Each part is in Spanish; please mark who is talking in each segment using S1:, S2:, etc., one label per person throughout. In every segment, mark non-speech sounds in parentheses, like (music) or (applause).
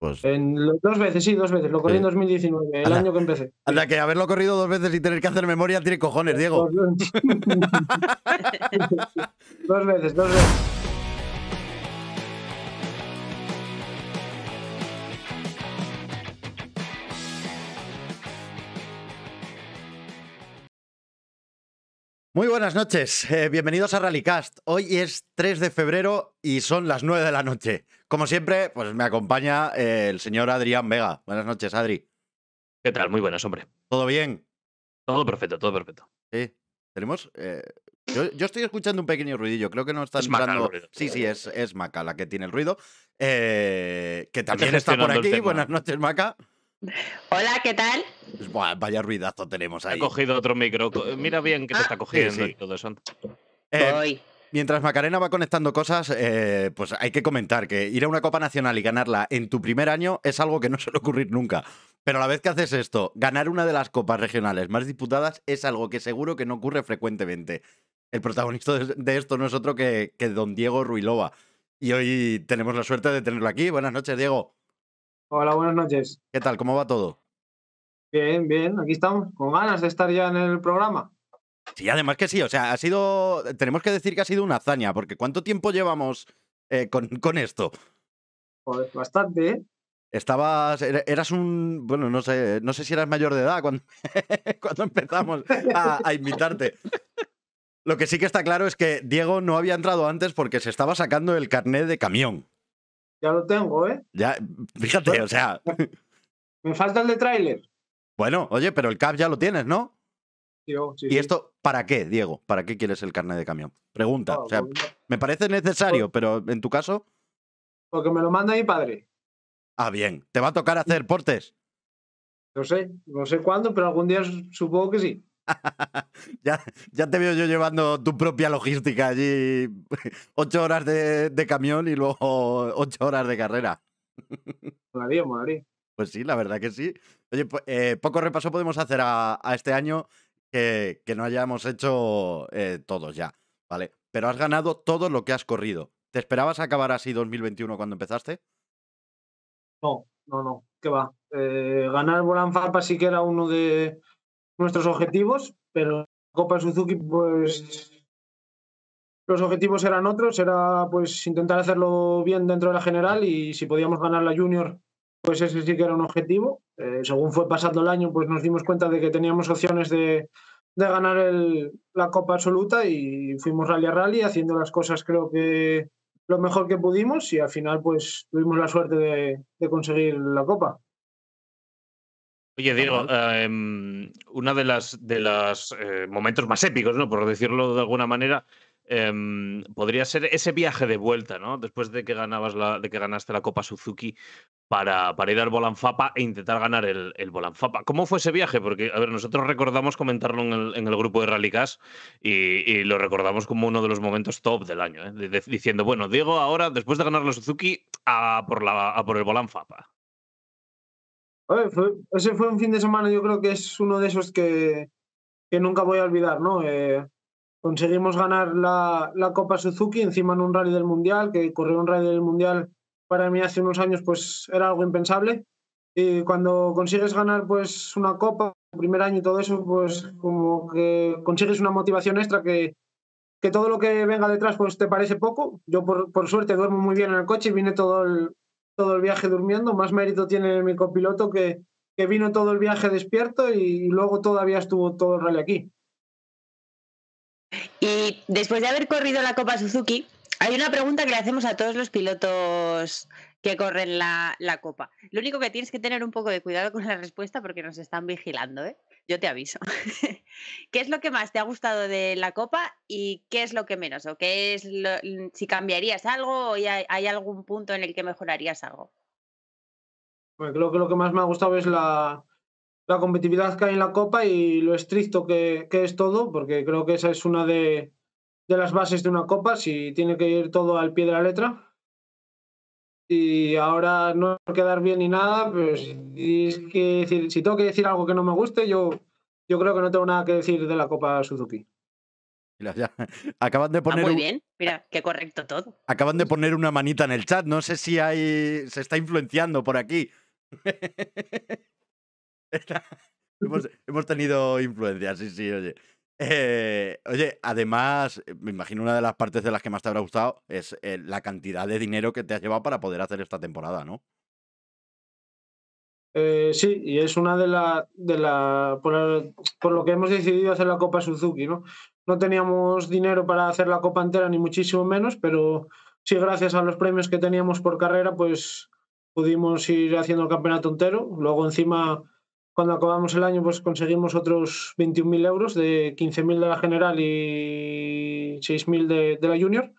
S1: Pues
S2: dos veces, sí, dos veces. Lo corrí en 2019, el año que empecé. Anda, que haberlo corrido dos veces y tener que hacer memoria tiene cojones, Diego. dos veces, dos veces. (laughs)
S1: Muy buenas noches, eh, bienvenidos a Rallycast. Hoy es 3 de febrero y son las 9 de la noche. Como siempre, pues me acompaña eh, el señor Adrián Vega. Buenas noches, Adri. ¿Qué tal? Muy buenas, hombre. ¿Todo
S3: bien? Todo perfecto, todo
S1: perfecto. Sí, tenemos... Eh, yo, estoy escuchando un pequeño ruidillo, creo que no está es sí, sí, es, es, Maca la que tiene el ruido, que este también está por aquí. Buenas noches, Maca. Hola, ¿qué tal?
S3: Pues, vaya ruidazo tenemos ahí. He cogido otro micro. Eh, mira bien que te ah. está cogiendo todo eso.
S4: Eh,
S1: mientras Macarena va conectando cosas, eh, pues hay que comentar que ir a una Copa Nacional y ganarla en tu primer año es algo que no (laughs) suele ocurrir nunca. Pero a la vez que haces esto, ganar una de las copas regionales más disputadas es algo que seguro que no ocurre frecuentemente. El protagonista de esto no es otro que, que don Diego Ruilova. Y hoy tenemos la suerte de tenerlo aquí. Buenas noches, Diego. Hola, buenas noches. ¿Qué tal? ¿Cómo va todo?
S2: Bien, bien, aquí estamos, con ganas de estar ya en el programa. Sí, además que sí, o sea, ha sido, tenemos que decir
S1: que ha sido una hazaña, porque ¿cuánto tiempo llevamos eh, (laughs) con, esto? bastante, ¿eh? Estabas, eras un, bueno, no sé, no sé si eras mayor de edad cuando, (laughs) cuando empezamos a, a invitarte. Lo que sí que está claro es que Diego no había entrado antes porque se estaba sacando el carnet de camión.
S2: Ya lo tengo, ¿eh?
S1: Ya, fíjate, o sea. Me falta el de tráiler. Bueno, oye, pero el cap ya lo tienes, ¿no?
S2: Oh, ¿Y esto
S1: para qué, Diego? ¿Para qué quieres el carnet de camión? Pregunta. Ah, o sea, pues, me parece necesario, pues pero en tu caso.
S2: Porque me lo manda mi padre.
S1: Ah, bien. ¿Te va a tocar hacer portes?
S2: No sé, no sé cuándo, pero algún día supongo que sí. (laughs)
S1: ya, ya te veo yo llevando tu propia logística allí, (laughs) ocho horas de, camión y luego (laughs) ocho horas de carrera. Moraría, moraría. Pues sí, la verdad que sí. Oye, pues, eh, poco repaso podemos hacer a, este año que, no hayamos hecho eh, todos ya, ¿vale? Pero has ganado todo lo que has corrido. ¿Te esperabas acabar así 2021 cuando empezaste?
S2: No, no, no, ¿Qué va. Eh, ganar Volan Farpa sí que era uno de, nuestros objetivos, pero la Copa Suzuki, pues los objetivos eran otros, era pues intentar hacerlo bien dentro de la general y si podíamos ganar la junior, pues ese sí que era un objetivo. Eh, según fue pasando el año, pues nos dimos cuenta de que teníamos opciones de, de ganar el, la Copa Absoluta y fuimos rally a rally haciendo las cosas creo que lo mejor que pudimos y al final pues tuvimos la suerte de conseguir la Copa.
S3: Oye, Diego, em, uno de los eh, momentos más épicos, ¿no? Por decirlo de alguna manera, em, podría ser ese viaje de vuelta, ¿no? Después de que ganabas de que ganaste la Copa Suzuki para, ir al Bolanfapa e intentar ganar el, el Bolanfapa. ¿Cómo fue ese viaje? Porque, a ver, nosotros recordamos comentarlo en el, grupo de Rallycast y, y, lo recordamos como uno de los momentos top del año, ¿eh? diciendo, bueno, Diego ahora, después de ganar la Suzuki, a por, la, a por el Bolanfapa
S2: ese fue un fin de semana, yo creo que es uno de esos que, que nunca voy a olvidar, ¿no? Eh, conseguimos ganar la, la, Copa Suzuki encima en un rally del Mundial, que correr un rally del Mundial para mí hace unos años pues era algo impensable. Y cuando consigues ganar pues una Copa, el primer año y todo eso, pues como que consigues una motivación extra que, que todo lo que venga detrás pues te parece poco. Yo por, por suerte duermo muy bien en el coche y vine todo el, todo el viaje durmiendo, más mérito tiene mi copiloto que, vino todo el viaje despierto y luego todavía estuvo todo el rally aquí. Y después de haber corrido
S4: la Copa Suzuki, hay una pregunta que le hacemos a todos los pilotos que corren la, la Copa. Lo único que tienes que tener un poco de cuidado con la respuesta porque nos están vigilando, ¿eh? yo te aviso. (laughs) ¿Qué es lo que más te ha gustado de la copa y qué es lo que menos? ¿O qué es si cambiarías algo o hay, algún punto en el que mejorarías algo?
S2: Pues creo que lo que más me ha gustado es la, competitividad que hay en la copa y lo estricto que, es todo, porque creo que esa es una de, las bases de una copa, si tiene que ir todo al pie de la letra y ahora no quedar bien ni nada, pues si tengo que decir algo que no me guste, yo, yo creo que no tengo nada que decir de la Copa Suzuki.
S1: ya. (laughs) Acaban de ah, poner. muy
S4: bien, mira, qué correcto todo.
S1: Acaban de poner una manita en el chat. No sé si hay. se está influenciando por aquí.
S4: (laughs)
S1: hemos, hemos tenido influencia, sí, sí, oye. Eh, oye, además, eh, me imagino una de las partes de las que más te habrá gustado es eh, la cantidad de dinero que te has llevado para poder hacer esta temporada, ¿no?
S2: sí, y es una de las... De la, por, lo que hemos decidido hacer la Copa Suzuki, ¿no? No teníamos dinero para hacer la Copa entera, ni muchísimo menos, pero sí, gracias a los premios que teníamos por carrera, pues pudimos ir haciendo el campeonato entero. Luego encima cuando acabamos el año pues conseguimos otros 21.000 euros, de 15.000 de la general y 6.000 de, de la junior,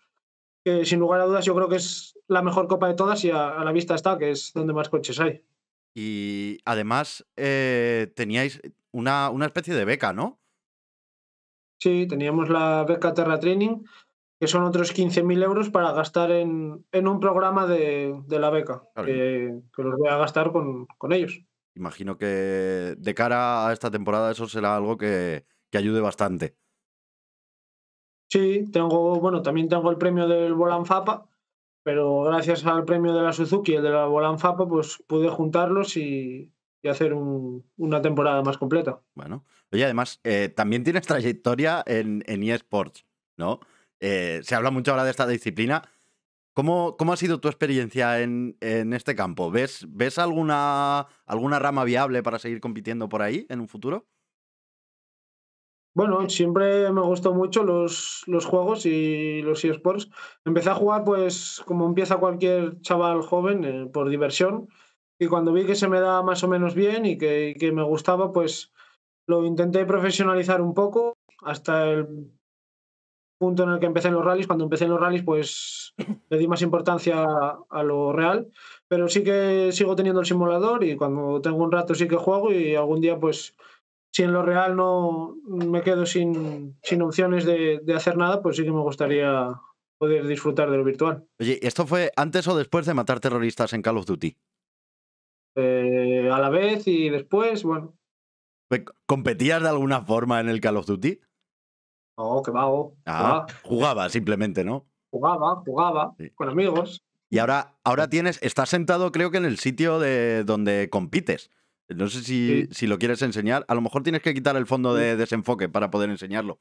S2: que sin lugar a dudas yo creo que es la mejor copa de todas y a, la vista está, que es donde más coches hay. Y además eh, teníais una,
S1: especie de beca, ¿no?
S2: Sí, teníamos la beca Terra Training, que son otros 15.000 euros para gastar en, un programa de, la beca, que, los voy a gastar con ellos.
S1: Imagino que de cara a esta temporada eso será algo que, ayude bastante.
S2: Sí, tengo, bueno, también tengo el premio del Volan Fapa, pero gracias al premio de la Suzuki y el de la Volan Fapa, pues pude juntarlos y, hacer una temporada más completa. Bueno,
S1: oye, además, eh, también tienes trayectoria en, en eSports, ¿no? Eh, se habla mucho ahora de esta disciplina, ¿Cómo, ¿Cómo, ha sido tu experiencia en, en este campo? ¿Ves, ves alguna, alguna, rama viable para seguir compitiendo por ahí en un futuro?
S2: Bueno, siempre me gustó mucho los, los juegos y los eSports. Empecé a jugar, pues, como empieza cualquier chaval joven, eh, por diversión. Y cuando vi que se me da más o menos bien y que, que me gustaba, pues lo intenté profesionalizar un poco hasta el punto en el que empecé en los rallies. Cuando empecé en los rallies, pues le di más importancia a, lo real. Pero sí que sigo teniendo el simulador y cuando tengo un rato sí que juego y algún día, pues, si en lo real no me quedo sin, sin opciones de, de hacer nada, pues sí que me gustaría poder disfrutar de lo virtual.
S1: Oye, ¿esto fue antes o después de matar terroristas en Call of Duty?
S2: Eh, a la vez y después, bueno.
S1: ¿Competías de alguna forma en el Call of Duty?
S2: Oh,
S1: ah, jugaba simplemente, ¿no?
S2: Jugaba, jugaba con amigos.
S1: Y ahora, ahora tienes, estás sentado creo que en el sitio de donde compites. No sé si, si lo quieres enseñar. A lo mejor tienes que quitar el fondo de desenfoque para poder enseñarlo.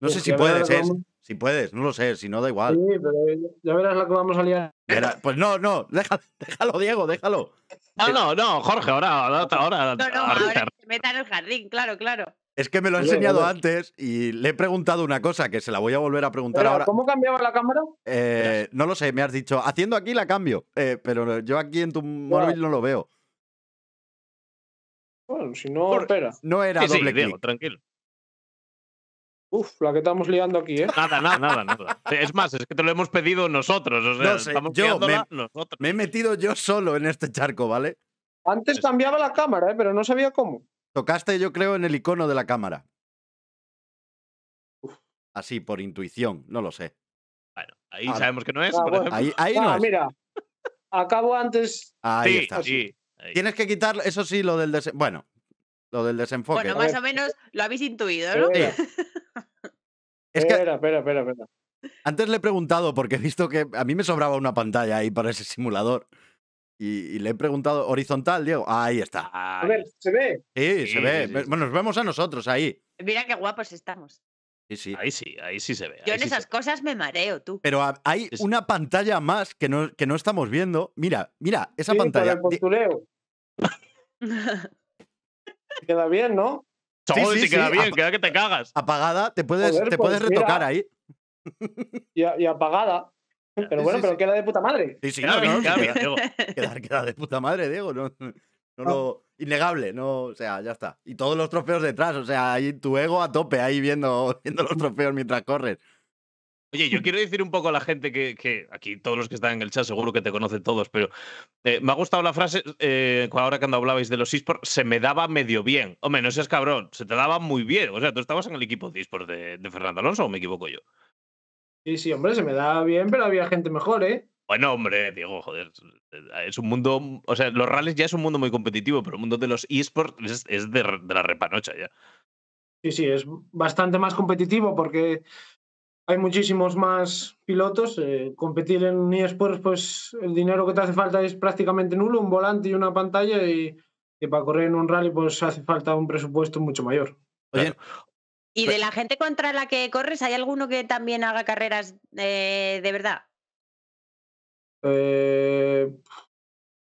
S1: No sé si puedes, ¿eh? Si puedes, no lo sé, si no da igual. Sí,
S2: pero ya verás que vamos a liar.
S1: pues no, no, déjalo, Diego, déjalo. No,
S3: no, no, Jorge, ahora, ahora, ahora.
S1: No, no, ahora,
S4: se meta en el jardín, claro,
S2: claro.
S1: Es que me lo ha enseñado antes y le he preguntado una cosa que se la voy a volver a preguntar ahora.
S2: ¿Cómo cambiaba la cámara?
S1: Eh, no lo sé, me has dicho, haciendo aquí la cambio, eh, pero yo aquí en tu móvil no lo veo.
S2: Bueno, si no, espera. No era doble clic. tranquilo. Uf, la que estamos liando aquí, ¿eh? Nada, nada, nada,
S3: Es más, es que te lo hemos pedido nosotros. O sea, no sé, yo me,
S1: me he metido yo solo en este charco, ¿vale? Antes cambiaba la cámara, ¿eh? pero no sabía cómo. Tocaste, yo creo, en el icono de la cámara. Así, por intuición, no lo sé. Bueno, ahí sabemos que no es. Ahí, ah, no Mira,
S2: acabo antes. Ahí está.
S1: Tienes que quitar, eso sí, lo del desenfoque. Bueno, lo del desenfoque. más o
S4: menos lo habéis intuido, ¿no? (laughs) es
S2: que... espera, espera, espera.
S1: Antes le he preguntado, porque he visto que a mí me sobraba una pantalla ahí para ese simulador. Y, le he preguntado horizontal, Diego. Ahí está. Ah, a
S2: ver, ¿se ve?
S1: Sí, se ve. Bueno, nos vemos a nosotros ahí.
S4: Mira qué guapos estamos.
S1: Sí, sí. Ahí sí, ahí sí se ve.
S4: Yo en esas cosas me
S2: mareo, tú.
S1: Pero hay una pantalla más que no, que no estamos viendo. Mira, mira, esa pantalla.
S2: (laughs) queda bien, ¿no?
S1: Sí, si queda bien,
S2: queda que te cagas. Apagada, te puedes, te puedes pues retocar ahí. y apagada. (laughs) Pero bueno, pero queda de puta madre. Sí, sí, claro, no, (laughs)
S1: queda, Queda, de puta madre, Diego. No, no ah. innegable, no, o sea, ya está. Y todos los trofeos detrás, o sea, ahí tu ego a tope, ahí viendo, (laughs) viendo los trofeos mientras corres.
S3: Oye, yo quiero decir un poco a la gente que, que, aquí todos los que están en el chat, seguro que te conocen todos, pero eh, me ha gustado la frase eh, ahora cuando hablabais de los esports, se me daba medio bien. Hombre, no seas cabrón, se te daba muy bien. O sea, tú estabas en el equipo de esports de, de Fernando Alonso o me equivoco yo.
S2: Sí, sí, hombre, se me da bien, pero había gente mejor, ¿eh?
S3: Bueno, hombre, Diego, joder, es un mundo, o sea, los rallies ya es un mundo muy competitivo, pero el mundo de los esports es, de, la repanocha ya.
S2: Sí, sí, es bastante más competitivo porque hay muchísimos más pilotos. Eh, competir en un esports, pues el dinero que te hace falta es prácticamente nulo, un volante y una pantalla y, para correr en un rally pues hace falta un presupuesto mucho mayor. Oye,
S4: ¿Y de la gente contra la que corres, hay alguno que también haga carreras eh, de verdad?
S2: Eh,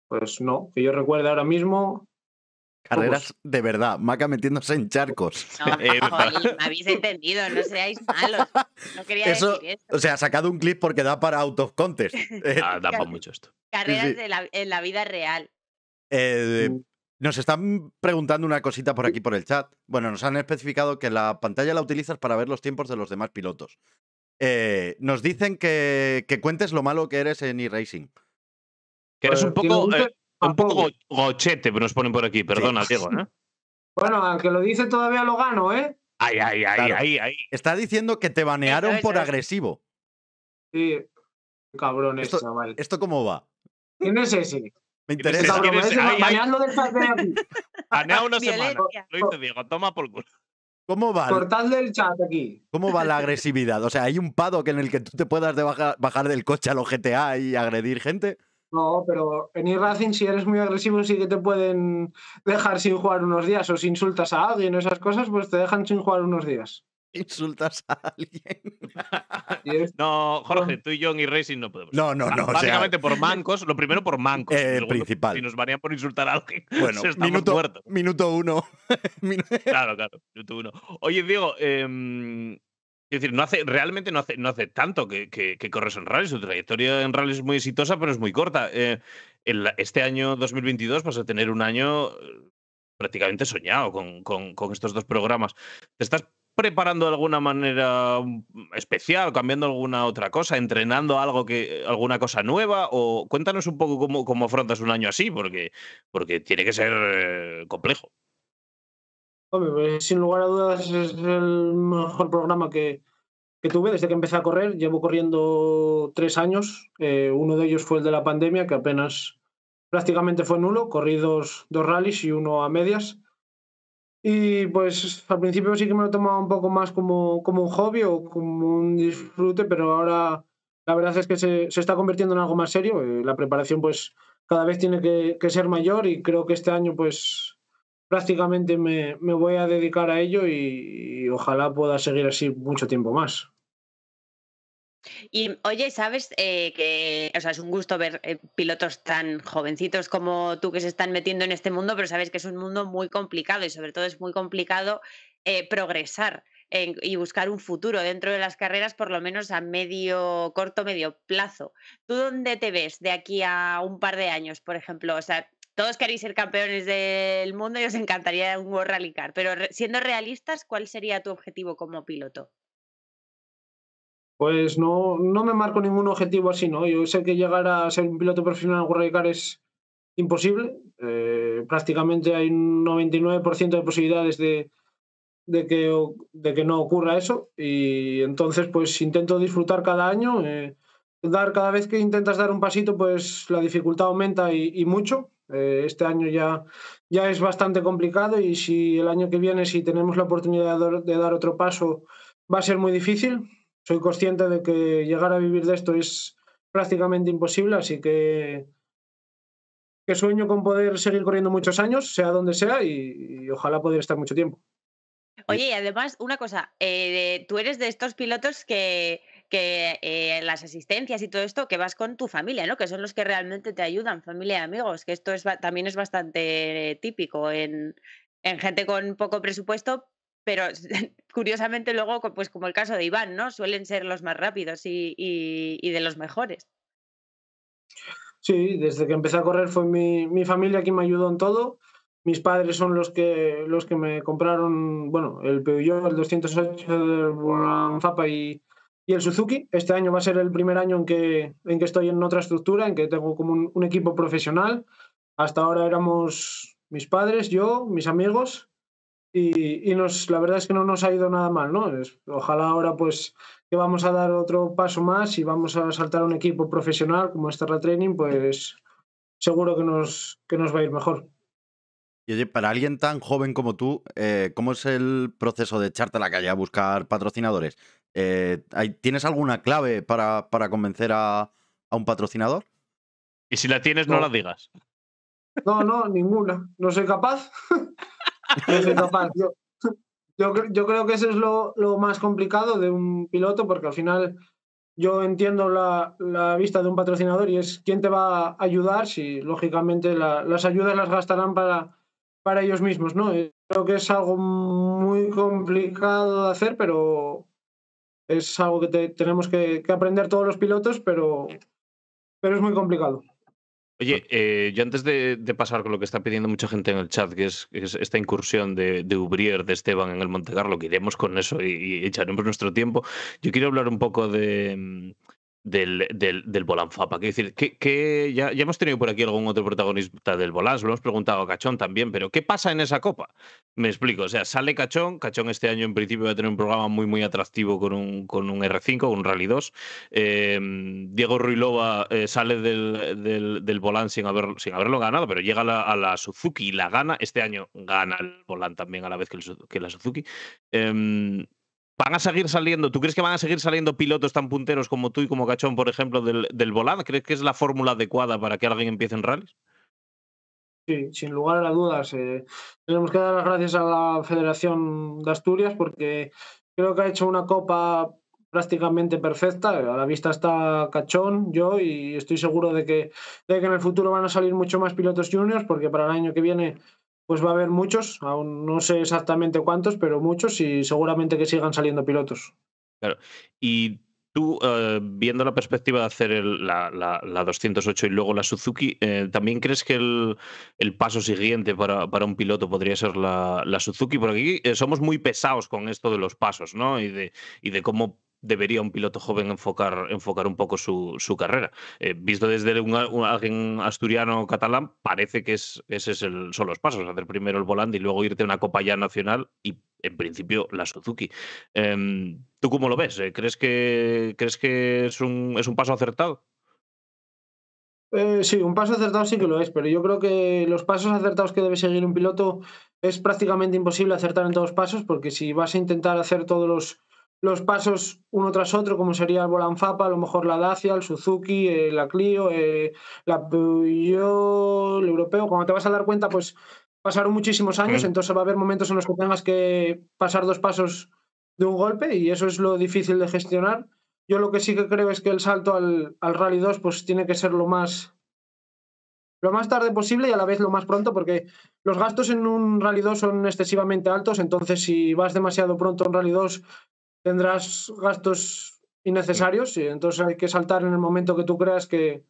S2: pues no, que yo recuerde ahora mismo. Carreras
S1: de verdad, Maca metiéndose en charcos. No, (laughs) joder, me habéis
S4: entendido, no seáis malos. No quería decir eso. O sea,
S1: ha sacado un clip porque da para out of contest. (laughs) Eh, ah, da para mucho esto. Carreras
S4: en la vida real.
S1: Eh, nos están preguntando una cosita por aquí por el chat. Bueno, nos han especificado que la pantalla la utilizas para ver los tiempos de los demás pilotos. Eh, nos dicen que, cuentes lo malo que eres en e-racing.
S2: Que eres pues, un poco,
S1: eh,
S3: un poco gochete, nos ponen por aquí, perdona, Diego.
S1: ¿eh?
S2: (laughs) Bueno, aunque lo dice todavía lo gano, ¿eh?
S1: Ay, ay, ay, ahí. ay, Está diciendo que te banearon por agresivo.
S2: Sí, cabrón, esto, chaval. ¿Esto cómo va? ¿Quién es ese? Me interesa. Mañana del Anea una (laughs) semana. Lo hice Diego, toma por culo. ¿Cómo va? Cortadle el chat aquí. ¿Cómo va la
S1: agresividad? O sea, ¿hay un paddock en el que tú te puedas bajar, del coche a los GTA y agredir gente?
S2: No, pero en iRacing, si eres muy agresivo, sí que te pueden dejar sin jugar unos días. O si insultas a alguien o esas cosas, pues te dejan sin jugar unos días insultas a alguien. (laughs)
S3: no, Jorge, tú y John y Racing no podemos. No,
S2: no, no. Básicamente
S3: por mancos, lo primero por mancos. El eh, principal. Si nos varían por insultar a alguien, (laughs) bueno, se minuto,
S1: muertos. Minuto uno.
S3: (laughs) claro, claro, minuto uno. Oye, Diego, em, decir, no hace, realmente no hace, no hace tanto que, que, corres en rally. Su trayectoria en rally es muy exitosa, pero es muy corta. Eh, este año 2022 vas a tener un año eh, prácticamente soñado con, con, con estos dos programas. ¿Te estás preparando de alguna manera mm, especial, cambiando alguna otra cosa, entrenando algo que, eh, alguna cosa nueva? O cuéntanos un poco cómo, cómo afrontas un año así, porque, porque tiene que ser eh, complejo.
S2: Pues, sin lugar a dudas es el mejor programa que, tuve desde que empecé a correr. Llevo corriendo tres años. Eh, uno de ellos fue el de la pandemia, que apenas prácticamente fue nulo. Corrí dos, dos rallies y uno a medias. Y pues al principio sí que me lo tomaba un poco más como, como un hobby o como un disfrute, pero ahora la verdad es que se, está convirtiendo en algo más serio. Eh, la preparación pues cada vez tiene que, ser mayor y creo que este año pues prácticamente me, voy a dedicar a ello y ojalá pueda seguir así mucho tiempo más.
S4: Y oye, ¿sabes eh, que o sea, es un gusto ver eh, pilotos tan jovencitos como tú que se están metiendo en este mundo, pero sabes que es un mundo muy complicado y sobre todo es muy complicado eh, progresar y buscar un futuro dentro de las carreras, por lo menos a medio, corto, medio plazo. ¿Tú dónde te ves de aquí a un par de años, por ejemplo? O sea, todos queréis ser campeones del mundo y os encantaría un World Rally Car, pero siendo realistas, ¿cuál sería tu objetivo como piloto?
S2: Pues no, no me marco ningún objetivo así, ¿no? Yo sé que llegar a ser un piloto profesional en World es imposible. Eh, prácticamente hay un 99% de posibilidades de, que, de que no ocurra eso. Y entonces, pues intento disfrutar cada año. Eh, dar cada vez que intentas dar un pasito, pues la dificultad aumenta y, mucho. Eh, este año ya, ya es bastante complicado y si el año que viene, si tenemos la oportunidad de dar otro paso, va a ser muy difícil soy consciente de que llegar a vivir de esto es prácticamente imposible, así que, que sueño con poder seguir corriendo muchos años, sea donde sea, y, ojalá poder estar mucho tiempo.
S4: Oye, y además, una cosa, eh, tú eres de estos pilotos que, que eh, las asistencias y todo esto, que vas con tu familia, ¿no? Que son los que realmente te ayudan, familia y amigos, que esto es, también es bastante típico en, en gente con poco presupuesto, pero (laughs) curiosamente luego, pues como el caso de Iván, ¿no? Suelen ser los más rápidos y, de los mejores.
S2: Sí, desde que empecé a correr fue mi, mi, familia quien me ayudó en todo. Mis padres son los que, los que me compraron, bueno, el Peugeot, el 208 del Zapa y, y, el Suzuki. Este año va a ser el primer año en que, en que estoy en otra estructura, en que tengo como un equipo profesional. Hasta ahora éramos mis padres, yo, mis amigos y, nos, la verdad es que no nos ha ido nada mal, ¿no? Ojalá ahora pues que vamos a dar otro paso más y vamos a saltar a un equipo profesional como este Training, pues seguro que nos, que nos va a ir mejor.
S1: Y oye, para alguien tan joven como tú, eh, ¿cómo es el proceso de echarte a la calle a buscar patrocinadores? Eh, ¿Tienes alguna clave para, para convencer a, a, un patrocinador?
S3: Y si la tienes, no la digas.
S2: No, no, ninguna. No soy capaz. (laughs) yo, creo que eso es lo, más complicado de un piloto, porque al final yo entiendo la, vista de un patrocinador y es quién te va a ayudar, si lógicamente las ayudas las gastarán para, para ellos mismos, ¿no? Eh, creo que es algo muy complicado de hacer, pero es algo que tenemos que, que aprender todos los pilotos, pero, pero es muy complicado.
S3: Oye, eh, yo antes de, pasar con lo que está pidiendo mucha gente en el chat, que es, esta incursión de, de, Ubrier, de Esteban en el Monte Carlo, que iremos con eso y echaremos nuestro tiempo, yo quiero hablar un poco de del, del, Fapa. Quiero decir, que, que ya, ya, hemos tenido por aquí algún otro protagonista del se lo hemos preguntado a Cachón también, pero ¿qué pasa en esa copa? Me explico, o sea, sale Cachón, Cachón este año en principio va a tener un programa muy, muy atractivo con un, con un R5, un Rally 2. Em, Diego Ruilova eh, sale del, del, sin, haber, sin haberlo ganado, pero llega a la, Suzuki y la gana. Este año gana el volán también a la vez que, que la Suzuki. Em, ¿Van a seguir saliendo? ¿Tú crees que van a seguir saliendo pilotos tan punteros como tú y como Cachón, por ejemplo, del, del ¿Crees que es la fórmula adecuada para que alguien empiece en rallies?
S2: Sí, sin lugar a dudas. Eh, tenemos que dar las gracias a la Federación de Asturias porque creo que ha hecho una copa prácticamente perfecta. A la vista está Cachón, yo, y estoy seguro de que, de que en el futuro van a salir mucho más pilotos juniors porque para el año que viene pues va a haber muchos, aún no sé exactamente cuántos, pero muchos y seguramente que sigan saliendo pilotos.
S3: Claro. Y tú, eh, viendo la perspectiva de hacer la, 208 y luego la Suzuki, eh, ¿también crees que el, paso siguiente para, un piloto podría ser la, Suzuki? Porque aquí eh, somos muy pesados con esto de los pasos, ¿no? Y de, y de cómo debería un piloto joven enfocar, enfocar un poco su, carrera. Eh, visto desde un, alguien asturiano catalán, parece que es, ese es el, son los pasos, hacer primero el volante y luego irte a una copa ya nacional y en principio la Suzuki. Em, ¿Tú cómo lo ves? Eh, ¿Crees que, crees que es, un, es un paso acertado?
S2: Eh, sí, un paso acertado sí que lo es, pero yo creo que los pasos acertados que debe seguir un piloto es prácticamente imposible acertar en todos los pasos, porque si vas a intentar hacer todos los los pasos uno tras otro, como sería el FAPA, a lo mejor la Dacia, el Suzuki, eh, la Clio, eh, la Peugeot, el europeo. Cuando te vas a dar cuenta, pues pasaron muchísimos años, entonces va a haber momentos en los que tengas que pasar dos pasos de un golpe y eso es lo difícil de gestionar. Yo lo que sí que creo es que el salto al, Rally 2 pues tiene que ser lo más lo más tarde posible y a la vez lo más pronto, porque los gastos en un Rally 2 son excesivamente altos, entonces si vas demasiado pronto en Rally 2 tendrás gastos innecesarios, y entonces hay que saltar en el momento que tú creas que,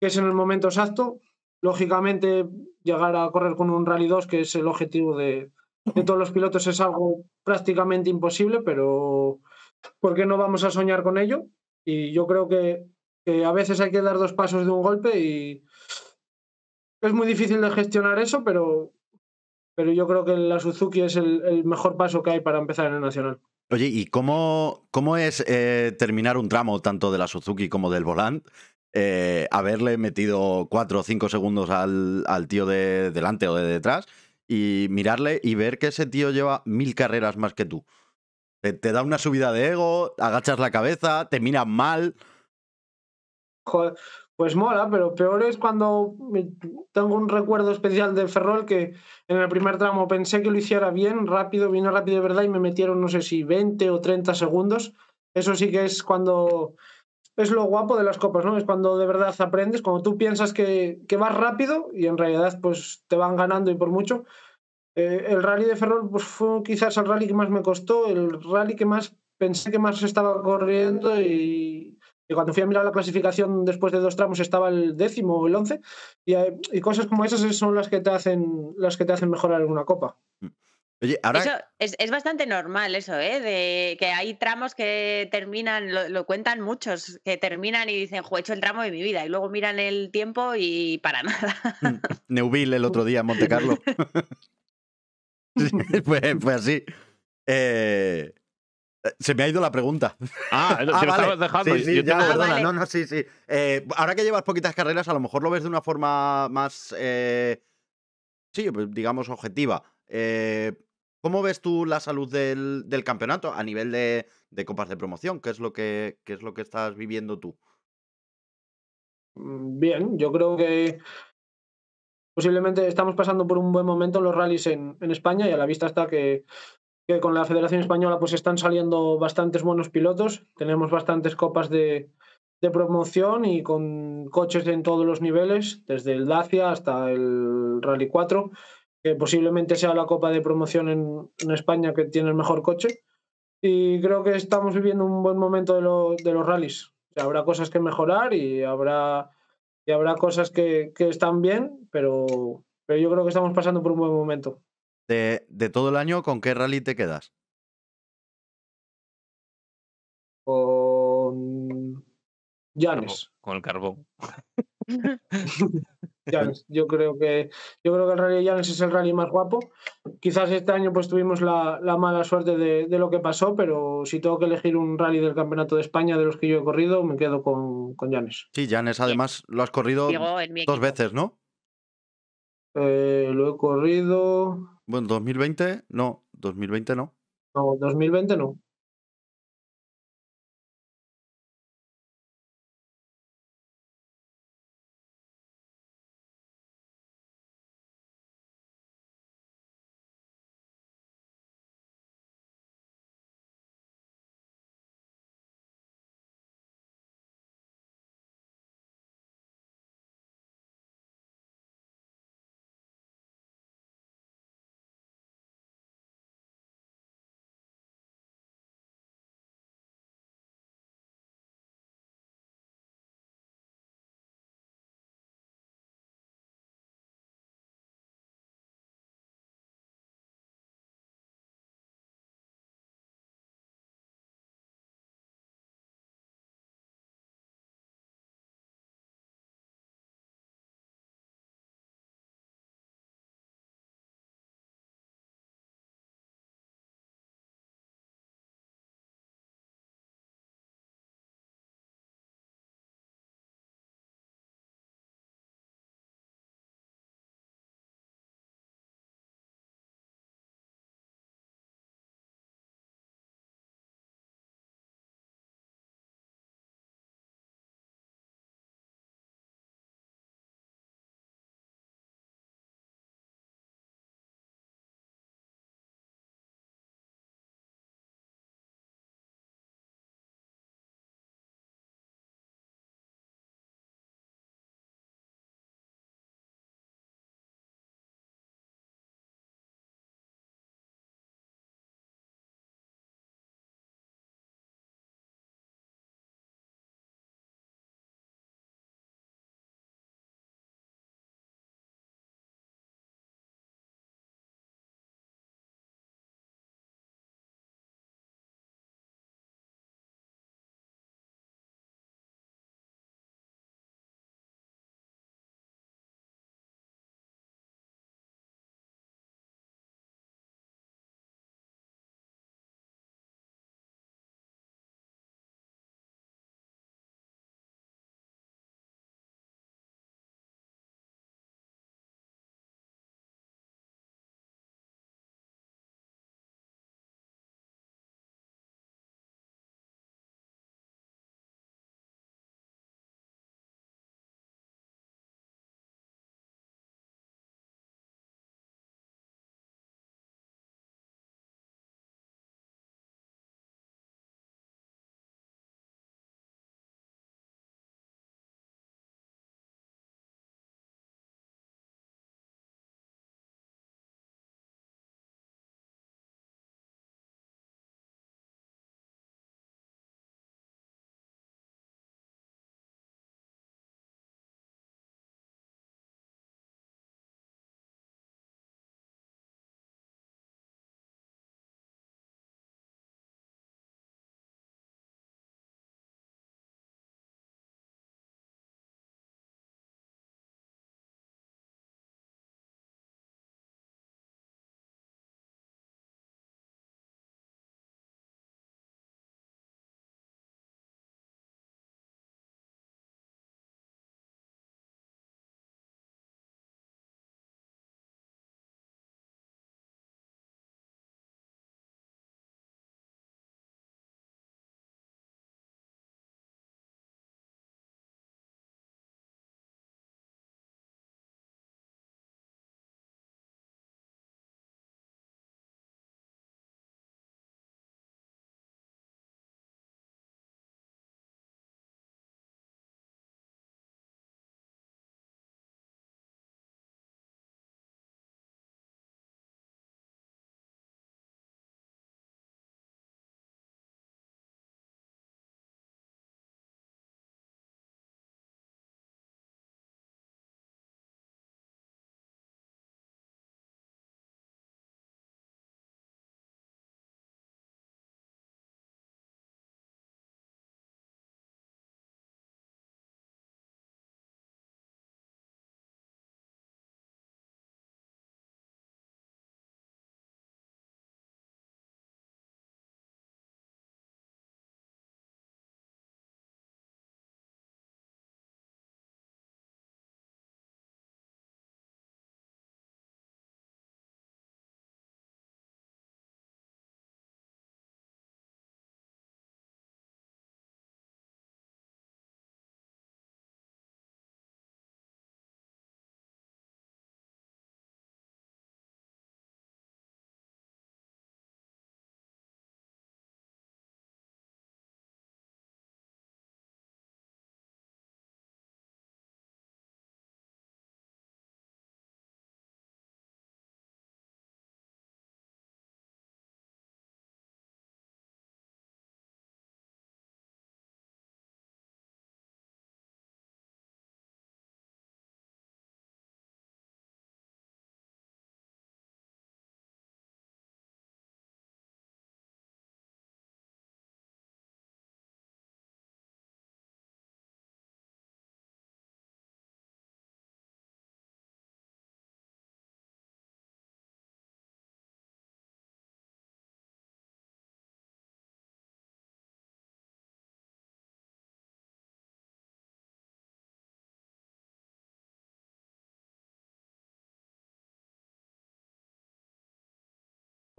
S2: es en el momento exacto. Lógicamente, llegar a correr con un Rally 2, que es el objetivo de, todos los pilotos, es algo prácticamente imposible, pero ¿por qué no vamos a soñar con ello? Y yo creo que, a veces hay que dar dos pasos de un golpe y es muy difícil de gestionar eso, pero, pero yo creo que la Suzuki es el mejor paso que hay para empezar en el Nacional.
S1: Oye, ¿y cómo, es eh, terminar un tramo tanto de la Suzuki como del Volant? Eh, haberle metido cuatro o cinco segundos al, tío de delante o de detrás y mirarle y ver que ese tío lleva mil carreras más que tú. Te, da una subida de ego, agachas la cabeza, te miran mal.
S2: Joder, pues mola, pero peor es cuando tengo un recuerdo especial de Ferrol que en el primer tramo pensé que lo hiciera bien, rápido, vino rápido de verdad y me metieron no sé si 20 o 30 segundos. Eso sí que es cuando es lo guapo de las copas, ¿no? Es cuando de verdad aprendes, cuando tú piensas que, que vas rápido y en realidad pues te van ganando y por mucho. Eh, el rally de Ferrol pues, fue quizás el rally que más me costó, el rally que más pensé que más estaba corriendo y, y cuando fui a mirar la clasificación después de dos tramos estaba el décimo o el once. Y, eh, cosas como esas son las que te hacen, las que te hacen mejorar en una copa. Mm.
S4: es, bastante normal eso, ¿eh? De que hay tramos que terminan, lo, cuentan muchos, que terminan y dicen, jo, he hecho el tramo de mi vida. Y luego miran el tiempo y para nada. Mm.
S1: Neuville el otro día, Monte Carlo. pues, (laughs) (laughs) pues, así. Eh, eh, se me ha ido la pregunta. Ah, (laughs) ah dejando. sí, ahora que llevas poquitas carreras, a lo mejor lo ves de una forma más. Eh, sí, pues, digamos, objetiva. Eh, ¿Cómo ves tú la salud del, campeonato a nivel de, copas de promoción? ¿Qué es, lo que, es lo que estás
S2: viviendo tú? Mm, bien, yo creo que posiblemente estamos pasando por un buen momento en los rallies en, en España y a la vista está que que con la Federación Española pues están saliendo bastantes buenos pilotos, tenemos bastantes copas de, de promoción y con coches en todos los niveles, desde el Dacia hasta el Rally 4, que posiblemente sea la copa de promoción en, España que tiene el mejor coche. Y creo que estamos viviendo un buen momento de, de los rallies. habrá cosas que mejorar y habrá, y habrá cosas que, que están bien, pero, pero yo creo que estamos pasando por un buen momento
S1: de, todo el año, ¿con qué rally te
S3: quedas?
S2: Con Janes
S3: Con el carbón.
S2: (laughs) (laughs) Yo creo que yo creo que el rally de es el rally más guapo. Quizás este año pues tuvimos la, mala suerte de, lo que pasó, pero si tengo que elegir un rally del Campeonato de España de los que yo he corrido, me quedo con, con
S1: Sí, Yanes, además lo has corrido dos veces, ¿no?
S2: Eh, lo he corrido.
S1: Bueno, 2020, no, 2020 no.
S2: No, 2020 no.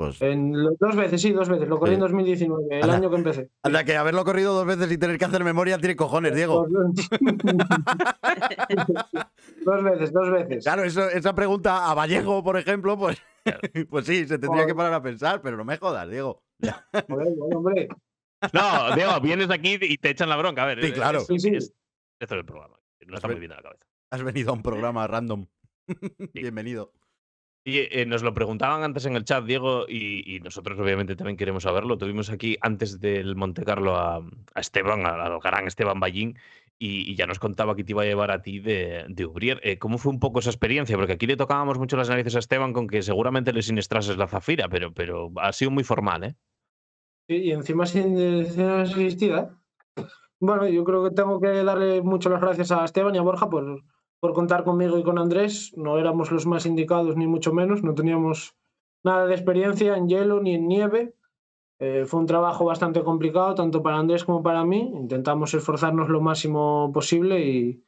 S1: Pues dos veces, sí, dos veces. Lo corrí en
S2: 2019, el año que empecé.
S1: Anda, que haberlo corrido dos veces y tener que hacer memoria tiene cojones, Diego. dos veces, (laughs) dos veces. Claro, esa pregunta a Vallejo, por ejemplo, pues, (laughs) pues sí, se tendría que parar a pensar, pero no me jodas, Diego.
S3: No, Diego, vienes aquí y te echan la bronca. A ver, sí, claro. esto es el programa. No está muy bien la cabeza.
S1: Has venido a un programa random.
S3: (laughs) Bienvenido. Y eh, nos lo preguntaban antes en el chat, Diego, y, nosotros obviamente también queremos saberlo. Tuvimos aquí antes del Monte Carlo a, a Esteban, al gran Esteban Ballín, y, ya nos contaba que te iba a llevar a ti de, de eh, ¿Cómo fue un poco esa experiencia? Porque aquí le tocábamos mucho las narices a Esteban con que seguramente le siniestrases la zafira, pero, pero ha sido muy formal,
S2: ¿eh? Sí, y encima sin, eh, asistida. Bueno, yo creo que tengo que darle muchas las gracias a Esteban y a Borja por por contar conmigo y con Andrés. No éramos los más indicados, ni mucho menos. No teníamos nada de experiencia en hielo ni en nieve. Eh, fue un trabajo bastante complicado, tanto para Andrés como para mí. Intentamos esforzarnos lo máximo posible y,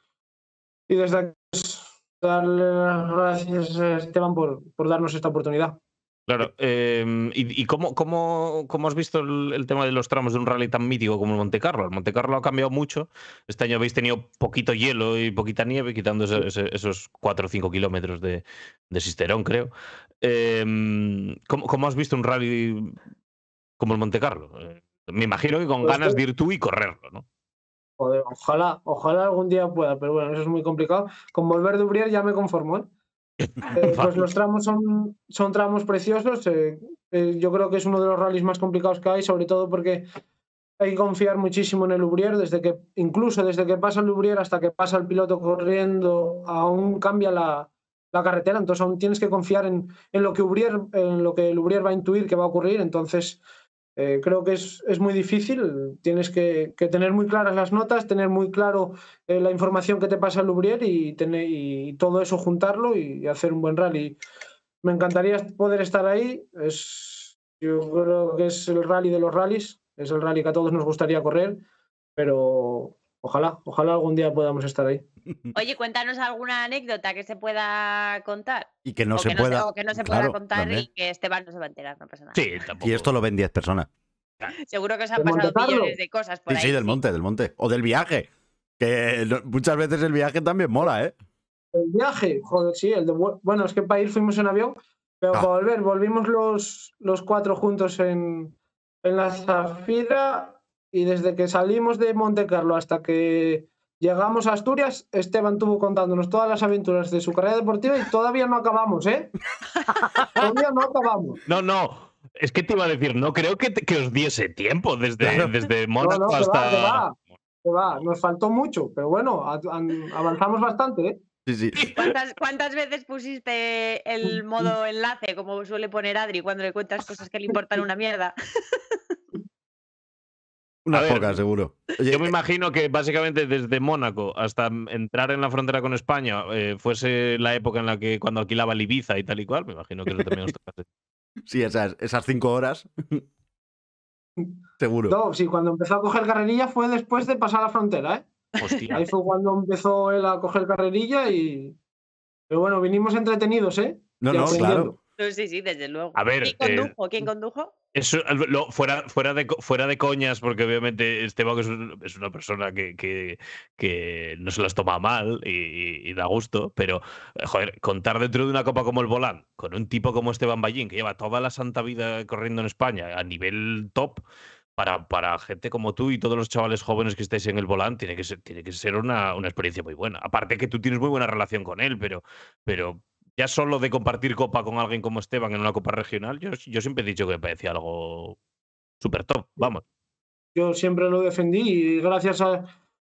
S2: desde aquí pues, darle las gracias a Esteban por darnos esta oportunidad.
S3: Claro, eh, ¿y, cómo, cómo, has visto el, tema de los tramos de un rally tan mítico como el Monte Carlo? El Monte Carlo ha cambiado mucho. Este año habéis tenido poquito hielo y poquita nieve, quitando esos 4 o 5 kilómetros de, de, Sisterón, creo. Em, ¿cómo, has visto un rally como el Monte Carlo? Eh, me imagino que con pues ganas de ir tú y correrlo, ¿no?
S2: ojalá, ojalá algún día pueda, pero bueno, eso es muy complicado. Con volver de Ubrier ya me conformo, ¿eh? Eh, pues los tramos son, son tramos preciosos. Eh, eh, yo creo que es uno de los rallies más complicados que hay, sobre todo porque hay que confiar muchísimo en el Ubrier, desde que, incluso desde que pasa el Ubrier hasta que pasa el piloto corriendo, aún cambia la, carretera. Entonces aún tienes que confiar en, lo que en lo que el Ubrier va a intuir que va a ocurrir. Entonces, eh, creo que es, es, muy difícil, tienes que, tener muy claras las notas, tener muy claro eh, la información que te pasa el Lubrier y, tener, y todo eso juntarlo y, hacer un buen rally. Me encantaría poder estar ahí, es, yo creo que es el rally de los rallies, es el rally que a todos nos gustaría correr, pero Ojalá, ojalá algún día podamos estar ahí.
S4: Oye, cuéntanos alguna anécdota que se pueda contar.
S2: Y que no, o se, que pueda, no se, pueda contar y
S4: que Esteban no se va a enterar, no pasa Sí,
S2: tampoco. Y esto lo
S1: ven diez personas.
S4: (laughs) Seguro que se han pasado millones de cosas por sí, ahí. Sí, del
S1: monte, del monte. O del viaje. Que muchas veces el viaje también mola, ¿eh?
S2: El viaje, joder, sí. El de... Bueno, es que para ir fuimos en avión, pero para ah. volver, volvimos los, los cuatro juntos en, en la Zafira y desde que salimos de Monte Carlo hasta que llegamos a Asturias, Esteban tuvo contándonos todas las aventuras de su carrera deportiva y todavía no acabamos, ¿eh? (laughs) todavía no acabamos.
S3: No, no. Es que te iba a decir, no creo que, que os diese tiempo desde, desde Mónaco hasta.
S2: Se va, Nos faltó mucho, pero bueno, avanzamos bastante, ¿eh? Sí, sí. ¿Cuántas,
S4: ¿Cuántas, veces pusiste el modo enlace, como suele poner Adri, cuando le cuentas cosas que le importan una mierda? (laughs)
S3: una época seguro. yo me eh, imagino que básicamente desde Mónaco hasta entrar en la frontera con España eh, fuese la época en la que cuando alquilaba Libiza y tal y cual, me imagino que lo también os (laughs) Sí, esas, esas cinco horas. (laughs) seguro.
S2: No, sí, cuando empezó a coger carrerilla fue después de pasar la frontera, ¿eh? Hostia. Ahí fue cuando empezó él a coger carrerilla y. Pero bueno, vinimos entretenidos, ¿eh? No, no, claro
S4: sí, sí, desde luego.
S3: ¿Quién eh, mm, condujo? Eso, fuera, fuera, de, fuera de coñas, porque obviamente Esteban es, una persona que, que, no se las toma mal y, da gusto, pero eh, joder, contar dentro de una copa como el Volán, con un tipo como Esteban Ballín, que lleva toda la santa vida corriendo en España a nivel top, para, para, gente como tú y todos los chavales jóvenes que estáis en el volán tiene que ser, tiene que ser una, una, experiencia muy buena. Aparte que tú tienes muy buena relación con él, pero, pero ya solo de compartir copa con alguien como Esteban en una copa regional, yo, siempre he dicho que parecía algo súper top, vamos.
S2: Yo siempre lo defendí y gracias a,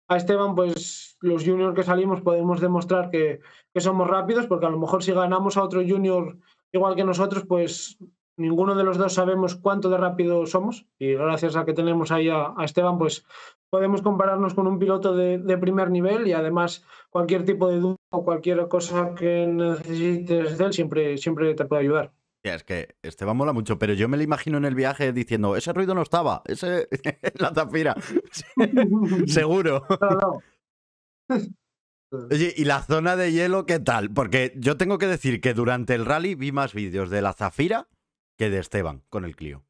S2: Esteban, pues los juniors que salimos podemos demostrar que, somos rápidos, porque a lo mejor si ganamos a otro junior igual que nosotros, pues ninguno de los dos sabemos cuánto de rápido somos y gracias a que tenemos ahí a, Esteban, pues podemos compararnos con un piloto de, primer nivel y además cualquier tipo de duda o cualquier cosa que necesites de él siempre, siempre te puede ayudar.
S1: es que Esteban mola mucho, pero yo me lo imagino en el viaje diciendo, ese ruido no estaba, ese la (laughs) zafira, (laughs) seguro. Oye, ¿y la zona de hielo qué tal? Porque yo tengo que decir que durante el rally vi más vídeos de la Zafira que de Esteban con el Clio.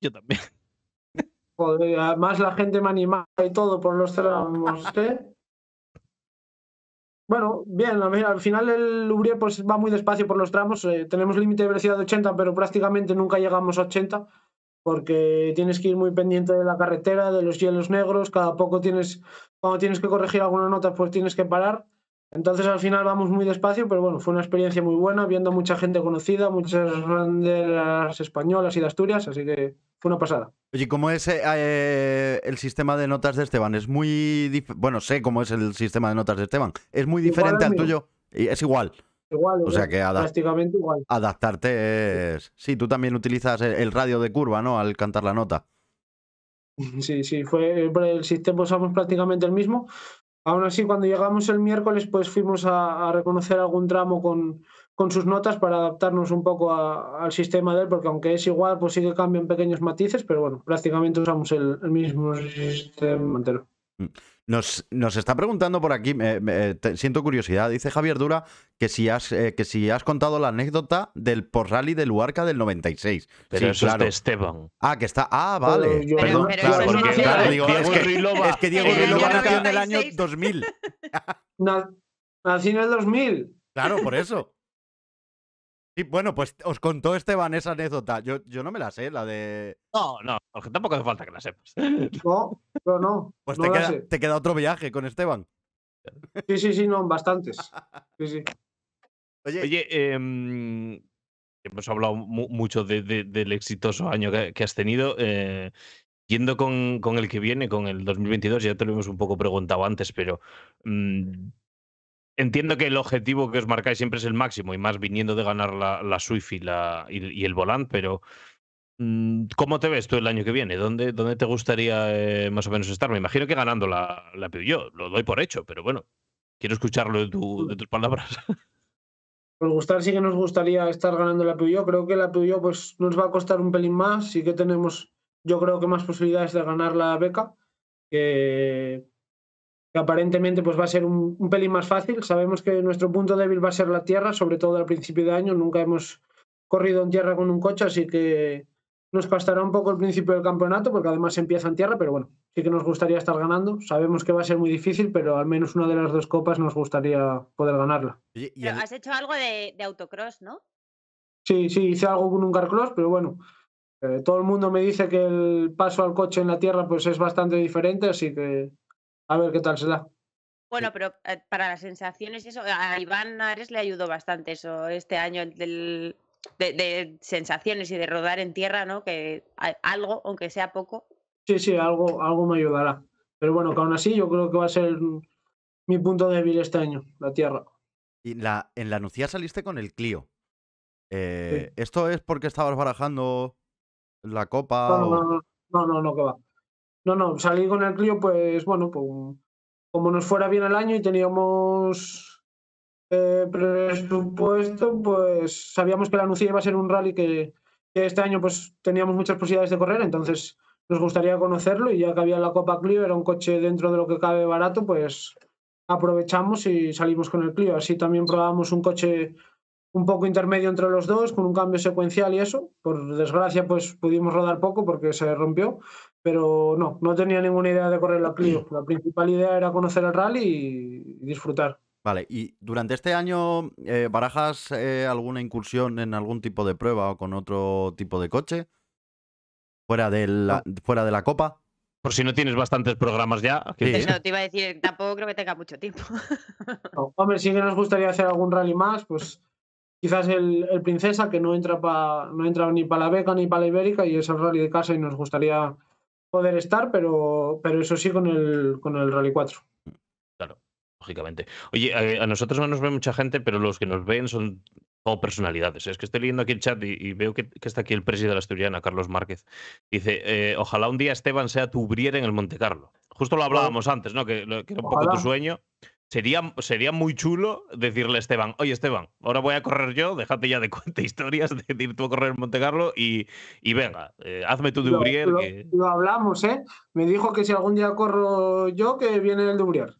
S1: Yo
S2: también. (laughs) Joder, además la gente me anima y todo por pues los tramos, ¿eh? Bueno, bien, al final el Ubre pues va muy despacio por los tramos. Eh, tenemos límite de velocidad de 80, pero prácticamente nunca llegamos a 80 porque tienes que ir muy pendiente de la carretera, de los hielos negros. Cada poco tienes, cuando tienes que corregir alguna nota, pues tienes que parar. Entonces al final vamos muy despacio, pero bueno, fue una experiencia muy buena, viendo mucha gente conocida, muchas las españolas y de Asturias, así que fue una pasada.
S1: Oye, ¿cómo es eh, eh, el sistema de notas de Esteban? Es muy... Bueno, sé cómo es el sistema de notas de Esteban. Es muy diferente al, tuyo tuyo. Es igual.
S2: Igual, o sea que prácticamente igual.
S1: Adaptarte es... Sí, tú también utilizas el radio de curva, ¿no? Al cantar la nota.
S2: Sí, sí, fue el sistema usamos prácticamente el mismo, Aún así, cuando llegamos el miércoles, pues fuimos a, reconocer algún tramo con, sus notas para adaptarnos un poco al sistema de él, porque aunque es igual, pues sí que cambian pequeños matices, pero bueno, prácticamente usamos el, mismo sistema entero. Mm.
S1: Nos, nos está preguntando por aquí, siento curiosidad, dice Javier Dura que si has, eh, que si has contado la anécdota del post-rally de Luarca del 96. Pero eso es de
S3: Esteban.
S1: Ah, que está. Ah, vale. es, que, es que Diego Rilova nació en el año 2000. (laughs) Nació en el 2000. Claro, por eso. Y bueno, pues os contó Esteban esa anécdota. Yo, no me la sé, la de.
S3: No, no, tampoco hace falta que la sepas.
S1: (laughs) No, pero no. Pues te, queda, otro viaje con
S2: Esteban. Sí, sí, sí, no, bastantes. Sí,
S3: Oye, em, hemos hablado mucho del exitoso año que, has tenido. Eh, yendo con, el que viene, con el 2022, ya te lo hemos un poco preguntado antes, pero. Mm, Entiendo que el objetivo que os marcáis siempre es el máximo, y más viniendo de ganar la, la Swift y, el Volant, pero mm, ¿Cómo te ves tú el año que viene? ¿Dónde, dónde te gustaría eh, más o menos estar? Me imagino que ganando la, la lo doy por hecho, pero bueno, quiero escucharlo de, de tus palabras.
S2: Pues (laughs) gustar sí que nos gustaría estar ganando la PUYO. Creo que la PUYO pues, nos va a costar un pelín más, sí que tenemos yo creo que más posibilidades de ganar la beca, que aparentemente pues va a ser un, pelín más fácil. Sabemos que nuestro punto débil va a ser la tierra, sobre todo al principio de año. Nunca hemos corrido en tierra con un coche, así que nos costará un poco el principio del campeonato, porque además empieza en tierra, pero bueno, sí que nos gustaría estar ganando. Sabemos que va a ser muy difícil, pero al menos una de las dos copas nos gustaría poder ganarla.
S4: Pero has hecho algo de, autocross, ¿no?
S2: Sí, sí, hice algo con un carcross, pero bueno, eh, todo el mundo me dice que el paso al coche en la tierra pues es bastante diferente, así que a ver qué tal se da.
S4: Bueno, pero eh, para las sensaciones, y eso, a Iván Ares le ayudó bastante eso este año de, sensaciones y de rodar en tierra, ¿no? Que algo, aunque sea poco.
S2: Sí, sí, algo, algo me ayudará. Pero bueno, que aún así yo creo que va a ser mi punto débil este año, la tierra.
S1: Y en la Anuncia saliste con el Clio. Eh, ¿Esto es porque estabas barajando la copa? no, no,
S2: no, no, no, que va. No, no, salí con el Clio, pues bueno, pues, como nos fuera bien el año y teníamos eh, presupuesto, pues sabíamos que la Nucía iba a ser un rally que, que, este año pues teníamos muchas posibilidades de correr, entonces nos gustaría conocerlo y ya que había la Copa Clio, era un coche dentro de lo que cabe barato, pues aprovechamos y salimos con el Clio. Así también probamos un coche un poco intermedio entre los dos, con un cambio secuencial y eso. Por desgracia, pues pudimos rodar poco porque se rompió, pero no, no tenía ninguna idea de correr la Clio. La principal idea era conocer el rally y,
S1: disfrutar. Vale, ¿y durante este año eh, barajas eh, alguna incursión en algún tipo de prueba o con otro tipo de coche? ¿Fuera de la, fuera de la copa? Por si no tienes bastantes programas ya. No, te
S4: iba a decir, tampoco creo que tenga mucho tiempo. (laughs)
S2: hombre, sí que nos gustaría hacer algún rally más, pues quizás el, el Princesa, que no entra, pa, no entra ni para la beca ni para la Ibérica, y es el rally de casa y nos gustaría poder estar, pero, pero eso sí con el, con el Rally 4.
S3: Claro, lógicamente. Oye, a, nosotros no nos ve mucha gente, pero los que nos ven son todo personalidades. ¿eh? Es que estoy leyendo aquí el chat y, veo que, está aquí el presidente de la Asturiana, Carlos Márquez. Dice, eh, ojalá un día Esteban sea tu briera en el Monte Carlo. Justo lo hablábamos antes, ¿no? Que, era un poco tu sueño. Sería, sería muy chulo decirle a Esteban, oye Esteban, ahora voy a correr yo, déjate ya de cuenta historias de, ir tú a correr en Monte Carlo y, y venga, eh, hazme tu Dubrier. Lo,
S2: hablamos, ¿eh? Me dijo que si algún día corro yo, que viene el Dubrier.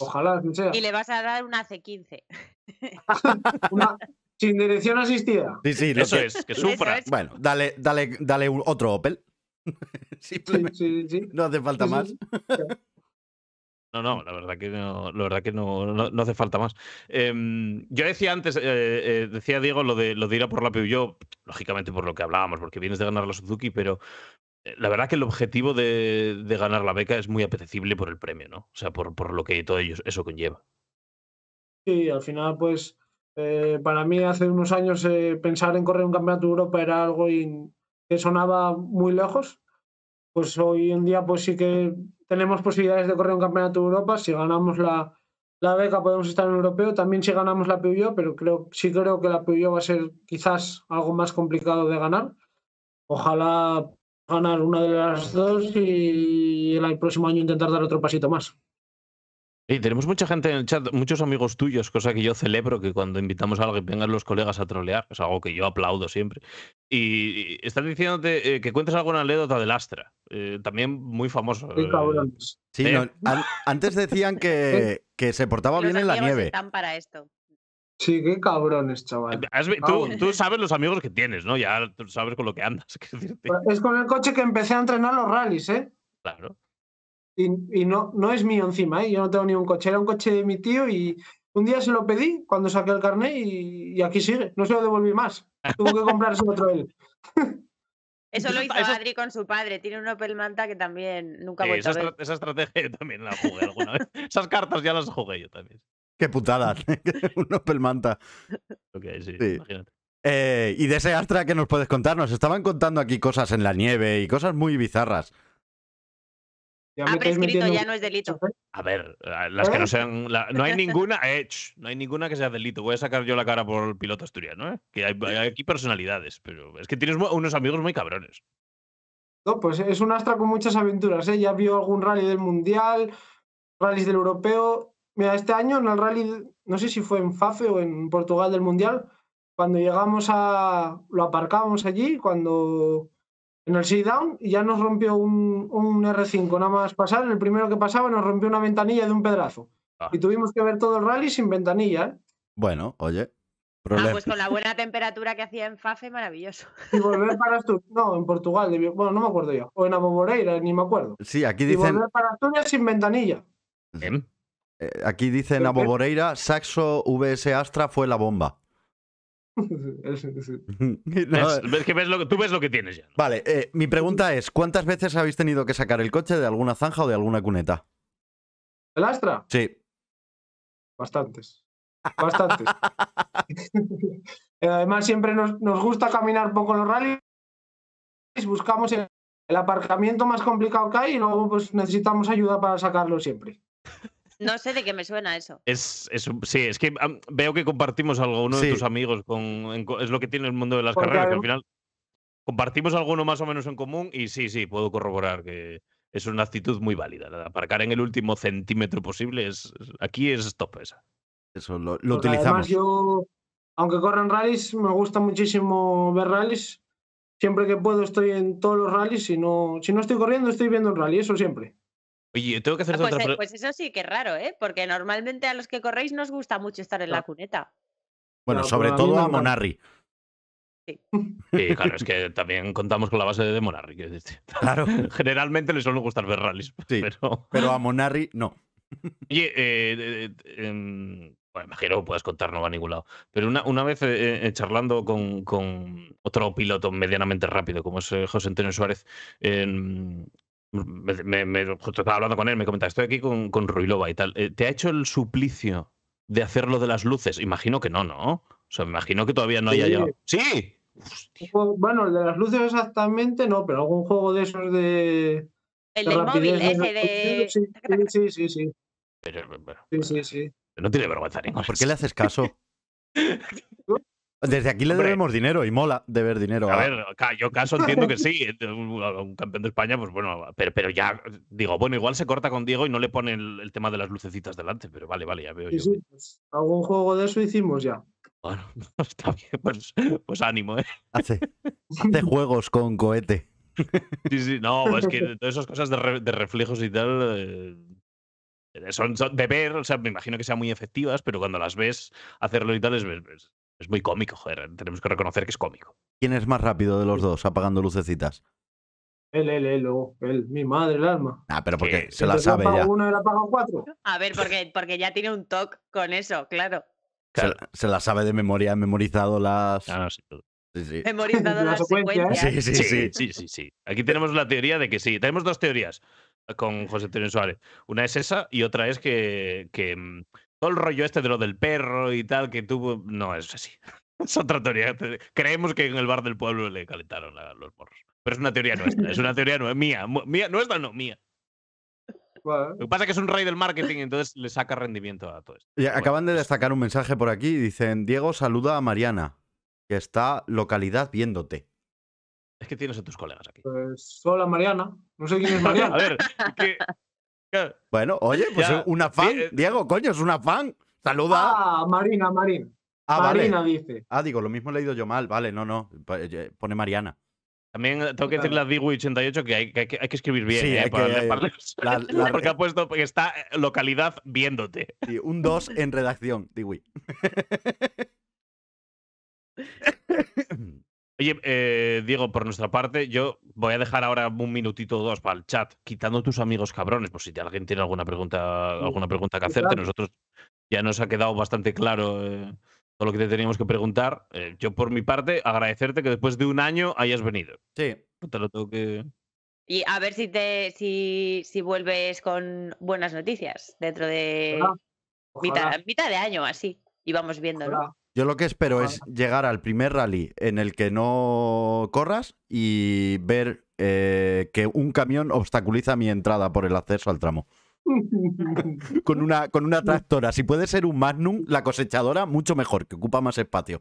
S2: Ojalá, que sea. Y le
S4: vas a dar una C15.
S2: (laughs) sin dirección asistida. Sí, sí, eso es, que sufra.
S1: Bueno, dale, dale, dale otro Opel. (laughs) No hace falta más.
S2: No, no,
S3: la verdad que no, la verdad que no, no, hace falta más. Em, yo decía antes, eh, eh, decía Diego lo de, lo de ir a por la Peugeot, lógicamente por lo que hablábamos, porque vienes de ganar la Suzuki, pero eh, la verdad que el objetivo de, ganar la beca es muy apetecible por el premio, ¿no? O sea, por, por lo que todo ello, eso conlleva.
S2: Sí, al final, pues, para mí hace unos años pensar en correr un campeonato de Europa era algo que sonaba muy lejos. Pues hoy en día, pues sí que tenemos posibilidades de correr un campeonato de Europa. Si ganamos la, beca podemos estar en europeo. También si ganamos la Peugeot, pero creo, sí creo que la Peugeot va a ser quizás algo más complicado de ganar. Ojalá ganar una de las dos y el próximo año intentar dar otro pasito más.
S3: Sí, tenemos mucha gente en el chat, muchos amigos tuyos, cosa que yo celebro que cuando invitamos a alguien vengan los colegas a trolear, es algo que yo aplaudo siempre. Y, estás están diciéndote eh, que cuentes alguna anécdota del Astra eh, también muy famoso. Eh, sí, cabrones.
S1: antes decían que,
S3: (laughs) que se portaba bien en la nieve. Sí, qué cabrones, chaval. Tú, sabes los amigos que tienes, ¿no? Ya sabes con lo que andas. (laughs)
S2: Pues es con el coche que empecé a entrenar los rallies, ¿eh? Claro. Y, no, no es mío encima, ¿eh? yo no tengo ni un coche, era un coche de mi tío y un día se lo pedí cuando saqué el carnet y, aquí sigue, no se lo devolví más, tuvo que comprarse otro él. (laughs)
S4: Eso, lo hizo Adri con su padre, tiene un Opel Manta que también nunca voy a ver.
S2: esa estrategia yo también la jugué alguna vez,
S3: (laughs) esas cartas ya las jugué yo también.
S1: Qué putada, (laughs) un Opel Manta.
S3: Ok, sí, imagínate.
S1: Eh, y de ese Astra que nos puedes contarnos, estaban contando aquí cosas en la nieve y cosas muy bizarras.
S4: Ya ah, prescrito, ya no es delito.
S3: A ver, eh, las que no sean. no hay (laughs) ninguna. no hay ninguna que sea delito. Voy a sacar yo la cara por el piloto asturiano, ¿eh? Que hay, aquí personalidades, pero es que tienes unos amigos muy cabrones.
S2: No, pues es un astra con muchas aventuras, ¿eh? Ya vio algún rally del Mundial, rallies del Europeo. Mira, este año en el rally, no sé si fue en Fafe o en Portugal del Mundial, cuando llegamos a. Lo aparcábamos allí, cuando en el sit-down y ya nos rompió un, R5 nada más pasar. El primero que pasaba nos rompió una ventanilla de un pedazo. Ah. Y tuvimos que ver todo el rally sin ventanilla. ¿eh? Bueno, oye. Ah, pues con la
S4: buena temperatura que hacía en Fafe, maravilloso.
S2: Y volver para Asturias. No, en Portugal. Bueno, no me acuerdo yo. O en Aboboreira, ni me acuerdo. Sí, aquí dicen. Y volver para Asturias sin ventanilla. Aquí
S1: eh, Aquí dicen Aboboreira, Saxo VS Astra fue la bomba.
S3: (laughs) (laughs) Eh. que ves lo, tú ves lo que tienes ya.
S1: Vale, eh, mi pregunta es: ¿cuántas veces habéis tenido que sacar el coche de alguna zanja o de alguna cuneta?
S2: ¿El Astra? Sí. Bastantes. Bastantes. (laughs) Eh, además, siempre nos, gusta caminar poco los rallies. Buscamos el, aparcamiento más complicado que hay y luego pues, necesitamos ayuda para sacarlo siempre.
S4: No sé de qué me suena eso.
S3: Es, es sí, es que veo que compartimos alguno de tus amigos con. es lo que tiene el mundo de las carreras, al final compartimos alguno más o menos en común y sí, sí, puedo corroborar que es una actitud muy válida. Aparcar en el último centímetro posible es, aquí es top esa. Eso lo, pues utilizamos. Además,
S2: yo, aunque corran rallies, me gusta muchísimo ver rallies. Siempre que puedo estoy en todos los rallies. Si no, si no estoy corriendo, estoy viendo un rally, eso siempre.
S3: Oye, tengo que ah, hacer
S4: pues, eh, Pues eso sí que raro, ¿eh? Porque normalmente a los que corréis nos gusta mucho estar en la cuneta.
S3: Bueno, sobre todo a Monarri. Sí. claro, es (laughs) que también contamos con la base de Monarri. claro. (laughs) Generalmente le suele gustar ver rallies, (laughs) pero... pero... a Monarri no. Oye, eh, em, bueno, imagino puedas contar, no va a ningún lado. Pero una, vez eh, charlando con, con, otro piloto medianamente rápido, como es José Antonio Suárez, em, me, justo estaba hablando con él, me comentaba, estoy aquí con, Ruilova y tal. Eh, ¿Te ha hecho el suplicio de hacer lo de las luces? Imagino que no, ¿no? O sea, me imagino que todavía no haya llegado. ¡Sí!
S2: Bueno, el de las luces exactamente no, pero algún juego de esos de. El de móvil, ese de. Sí, sí, sí.
S1: No tiene vergüenza ninguna. ¿Por qué le haces caso? (laughs) Desde aquí le debemos dinero y mola deber dinero. A, ¿ah?
S3: ver, yo caso entiendo que sí, (laughs) un campeón de España, pues bueno, pero, ya digo, bueno, igual se corta con Diego y no le pone el, tema de las lucecitas delante, pero vale, vale, ya veo yo.
S2: Pues, algún juego de eso hicimos ya. Bueno, (laughs) está bien, pues,
S3: pues ánimo, ¿eh? (laughs) Hace,
S1: juegos con cohete.
S3: Sí, sí, no, es que todas esas cosas de, reflejos y tal, eh, Son, de ver, o sea, me imagino que sean muy efectivas, pero cuando las ves hacerlo y tal, es, pues, es muy cómico, joder. Tenemos que reconocer que es cómico.
S1: ¿Quién es más rápido de los dos apagando lucecitas?
S2: Él, él, él, mi madre, el alma.
S1: Ah, pero porque se la sabe ya.
S2: Uno, cuatro. A
S4: ver, porque, porque ya tiene un toque con eso, claro.
S1: Se, la sabe de memoria, ha memorizado las.
S3: Ah, sí, sí, sí.
S4: Memorizado las secuencias. Sí,
S3: sí, sí, Aquí tenemos la teoría de que sí. Tenemos dos teorías con José Antonio Suárez. Una es esa y otra es que mm, todo el rollo este de lo del perro y tal que tuvo, no es así. (laughs) Es otra teoría. Creemos que en el bar del pueblo le calentaron los morros. Pero es una teoría nuestra, es una teoría nueva, mía, mía, nuestra no, mía. Lo que pasa es que es un rey del marketing, entonces le saca rendimiento a todo esto.
S1: acaban de destacar un mensaje por aquí, dicen, Diego saluda a Mariana, que está localidad viéndote.
S3: Es que tienes a tus colegas aquí.
S2: Pues, hola Mariana, no sé quién es (laughs) Mariana. a ver,
S1: bueno, oye, pues
S2: una fan. Eh. Diego, coño, es una fan. Saluda. Ah, Marina, Marina. Ah, Marina dice. Ah,
S1: digo, lo mismo he leído yo mal. Vale, no, no. Eh, eh, pone Mariana.
S3: También tengo que decir la Diwi88 que hay, que escribir bien, sí, que, (laughs) porque ha puesto que está localidad viéndote. Sí, un 2 en redacción, Diwi. (laughs) Oye, eh, Diego, por nuestra parte, yo voy a dejar ahora un minutito o dos para el chat, quitando tus amigos cabrones, por si alguien tiene alguna pregunta, alguna pregunta que hacerte. Nosotros ya nos ha quedado bastante claro eh, todo lo que te teníamos que preguntar. Eh, yo, por mi parte, agradecerte que después de un año hayas venido. Sí. te lo tengo que.
S4: Y a ver si te si, si vuelves con buenas noticias dentro de Mitad, de año así. Y vamos viéndolo.
S1: Yo lo que espero es llegar al primer rally en el que no corras y ver eh, que un camión obstaculiza mi entrada por el acceso al tramo.
S2: (laughs) con,
S1: una, con tractora. Si puede ser un Magnum, la cosechadora, mucho mejor, que ocupa más espacio.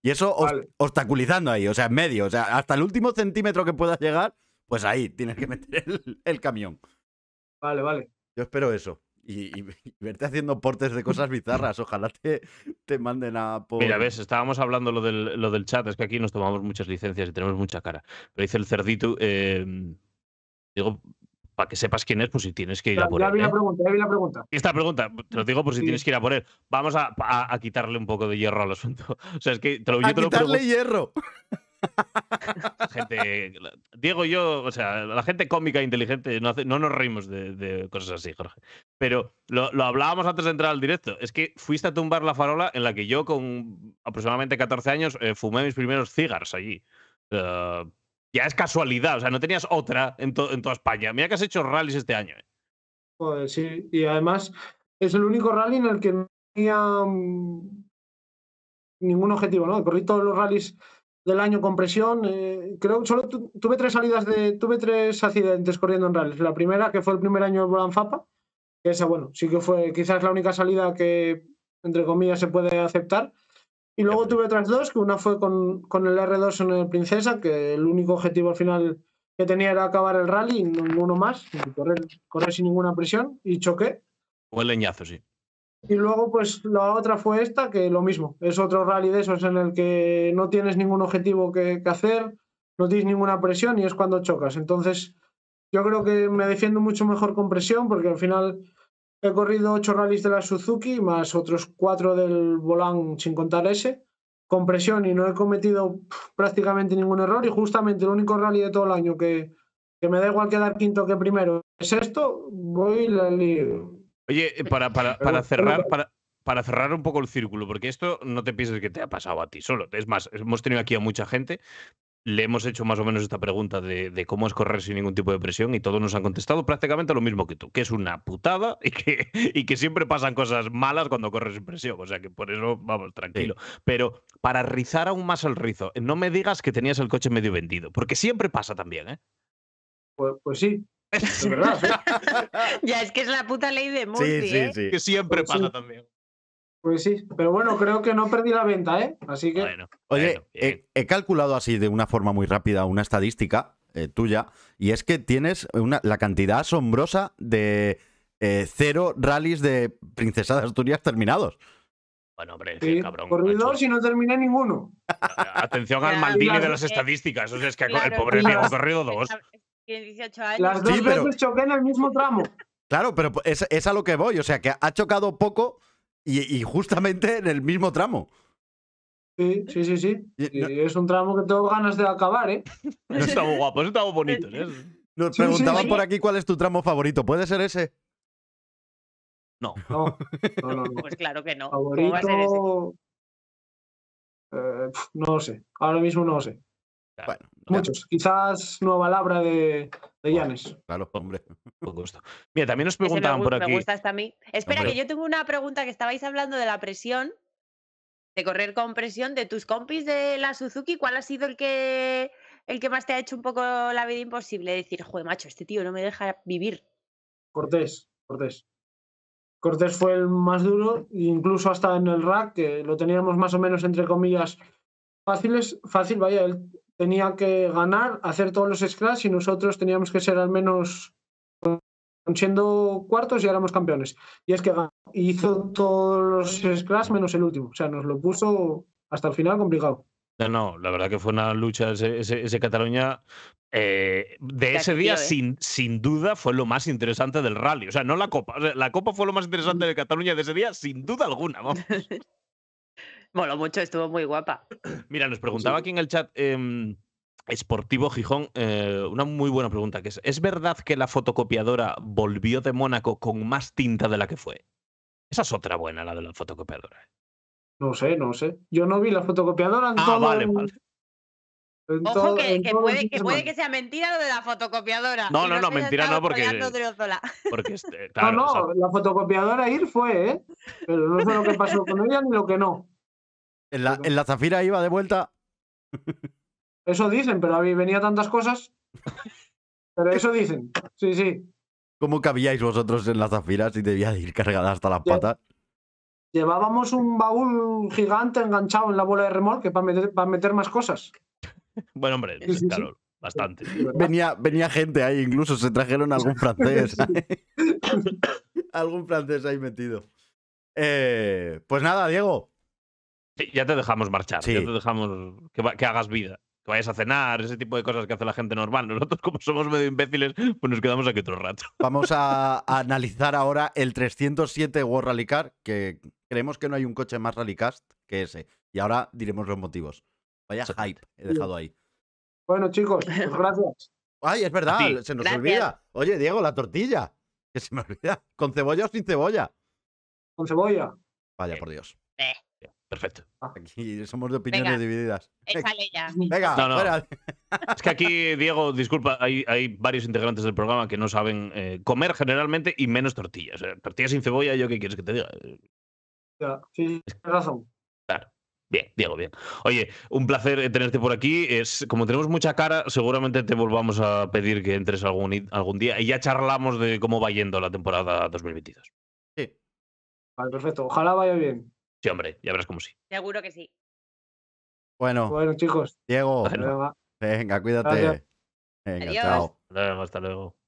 S1: Y eso obstaculizando ahí, o sea, en medio, o sea, hasta el último centímetro que puedas llegar, pues ahí tienes que meter el camión. Vale, vale. Yo espero eso y, verte haciendo portes de cosas (laughs) bizarras. Ojalá te, te manden a Mira, ves,
S3: estábamos hablando lo del, lo del chat, es que aquí nos tomamos muchas licencias y tenemos mucha cara. Pero dice el cerdito, em, digo, para que sepas quién es, pues si tienes que ir a por él. ¿eh?". Esta pregunta, te lo digo por si tienes que ir a por él. Vamos a, a, quitarle un poco de hierro al asunto. (laughs) O sea, es que te lo, a te quitarle hierro! gente, Diego y yo, o sea, la gente cómica e inteligente no, nos reímos de, cosas así, Jorge. Pero lo, hablábamos antes de entrar al directo. Es que fuiste a tumbar la farola en la que yo, con aproximadamente 14 años, eh, fumé mis primeros cigars allí. ya es casualidad, o sea, no tenías otra en, toda España. Mira que has hecho rallies este año.
S2: Eh. sí, y además es el único rally en el que no tenía mm, ningún objetivo, ¿no? Corrí todos los rallies del año con presión. Eh, creo solo tuve tres salidas de. Tuve tres accidentes corriendo en rallies. La primera, que fue el primer año de Bolan Fapa, que esa, bueno, sí que fue quizás la única salida que, entre comillas, se puede aceptar. Y luego tuve otras dos, que una fue con, con el R2 en el Princesa, que el único objetivo al final que tenía era acabar el rally, ninguno más, correr, correr sin ninguna presión, y choqué.
S3: el leñazo, sí.
S2: Y luego, pues la otra fue esta, que lo mismo, es otro rally de esos en el que no tienes ningún objetivo que, hacer, no tienes ninguna presión y es cuando chocas. Entonces, yo creo que me defiendo mucho mejor con presión porque al final he corrido ocho rallies de la Suzuki más otros cuatro del Volán sin contar ese, con presión y no he cometido prácticamente ningún error y justamente el único rally de todo el año que, que me da igual quedar quinto que primero es esto, voy y le
S3: Oye, eh, para, para, cerrar, para, para cerrar un poco el círculo, porque esto no te pienses que te ha pasado a ti solo. Es más, hemos tenido aquí a mucha gente, le hemos hecho más o menos esta pregunta de, cómo es correr sin ningún tipo de presión y todos nos han contestado prácticamente lo mismo que tú, que es una putada y que, y que siempre pasan cosas malas cuando corres sin presión. O sea que por eso vamos, tranquilo. Pero para rizar aún más el rizo, no me digas que tenías el coche medio vendido, porque siempre pasa también, ¿eh?
S2: pues, pues sí, es verdad.
S4: (laughs) ya, es que es la puta ley de Murphy. ¿eh? Que
S2: siempre pues pasa también. Pues sí, pero bueno, creo que no perdí la venta, ¿eh? Así que.
S1: Oye, eh, he, calculado así de una forma muy rápida una estadística eh, tuya, y es que tienes la cantidad asombrosa de cero rallies de Princesa de Asturias terminados.
S2: Bueno, hombre, sí, cabrón. Corrí dos y no terminé ninguno.
S3: Atención al maldito de las estadísticas. que el
S4: pobre mío ha corrido dos. Las dos veces
S1: choqué en el mismo tramo. Claro, pero pues, es, a lo que voy. O sea, que ha
S2: chocado poco y, justamente en el mismo tramo. Sí, sí, sí, sí. es un tramo que tengo ganas de acabar, ¿eh? está guapo, está bonito. (laughs) Nos preguntaban por aquí cuál es tu tramo favorito. ¿Puede ser ese? No. No, (laughs) Pues
S4: claro que no. Favorito...
S2: Eh, no lo sé. Ahora mismo no lo sé. Bueno, Muchos. Quizás nueva labra de, de Llanes. Claro, hombre. (laughs) Con gusto. Mira, también nos preguntaban por aquí.
S4: Espera, que yo tengo una pregunta que estabais hablando de la presión, de correr con presión, de tus compis de la Suzuki, ¿cuál ha sido el que el que más te ha hecho un poco la vida imposible? Decir, joder, macho, este tío no me deja vivir.
S2: Cortés, Cortés. Cortés fue el más duro, incluso hasta en el rack, que lo teníamos más o menos entre comillas fáciles, fácil, vaya, él tenía que ganar, hacer todos los scratch y nosotros teníamos que ser al menos siendo cuartos y éramos campeones. Y es que hizo todos los scratch menos el último. O sea, nos lo puso hasta el final complicado.
S3: No, la verdad que fue una lucha ese, Cataluña. Eh, de ese día, ¿eh? sin, sin duda, fue lo más interesante del rally. O sea, no la Copa. la Copa fue lo más interesante mm. de Cataluña de ese día, sin duda alguna. Vamos. (laughs) Bueno mucho, estuvo muy guapa. (clears throat) Mira, nos preguntaba aquí en el chat. Esportivo em, Gijón, eh, una muy buena pregunta que es, ¿es verdad que la fotocopiadora volvió de Mónaco con más tinta de la que fue?
S2: Esa es otra buena, la de la fotocopiadora. ¿eh? No sé, no sé. Yo no vi la fotocopiadora. En ah, vale, vale. Ojo que, puede,
S4: que, sea mentira lo de la fotocopiadora.
S2: No, no, no, mentira no, porque. (laughs) Este, no, no, la fotocopiadora ir fue, ¿eh? Pero no sé lo que pasó con ella ni lo que no. En la, zafira iba de vuelta. (laughs) Eso dicen, pero a venía tantas cosas. (laughs) Pero eso dicen. Sí, sí.
S1: ¿Cómo cabíais vosotros en la zafira si debía ir cargada hasta
S3: las patas?
S2: Llevábamos un baúl gigante enganchado en la bola de remolque para meter, para meter más cosas. Bueno, hombre, bastante. Venía,
S3: venía
S1: gente ahí, incluso se trajeron algún (laughs) francés.
S2: algún francés ahí
S1: metido.
S3: Eh, pues nada, Diego, ya te dejamos marchar, ya te dejamos que, hagas vida, que vayas a cenar, ese tipo de cosas que hace la gente normal. Nosotros, como somos medio imbéciles, pues nos quedamos aquí otro rato.
S1: (laughs) Vamos a analizar ahora el 307 World Rally Car, que creemos que no hay un coche más rallycast que ese. Y ahora diremos los motivos. Vaya hype he dejado ahí.
S2: Bueno, chicos, pues (laughs) gracias. Ay, es verdad, se nos olvida.
S1: Oye, Diego, la tortilla. Que se me olvida. ¿Con cebolla o sin cebolla? Con cebolla. Vaya, por Dios. Eh. Perfecto. Aquí somos de opiniones
S3: divididas.
S2: ya. (laughs) Venga,
S3: Es que aquí, Diego, disculpa, hay, hay, varios integrantes del programa que no saben eh, comer generalmente y menos tortillas. Eh, tortillas sin cebolla, ¿yo qué quieres que te diga?
S2: sí, tienes razón.
S3: Claro. Bien, Diego, bien. Oye, un placer tenerte por aquí. Es, como tenemos mucha cara, seguramente te volvamos a pedir que entres algún, algún día y ya charlamos de cómo va yendo la temporada 2022.
S2: Sí. Vale, perfecto. Ojalá vaya bien. Sí, hombre, ya verás cómo sí.
S4: Seguro que sí.
S1: Bueno, bueno chicos. Diego, venga, cuídate. Venga, Adiós. chao.
S3: luego, hasta luego.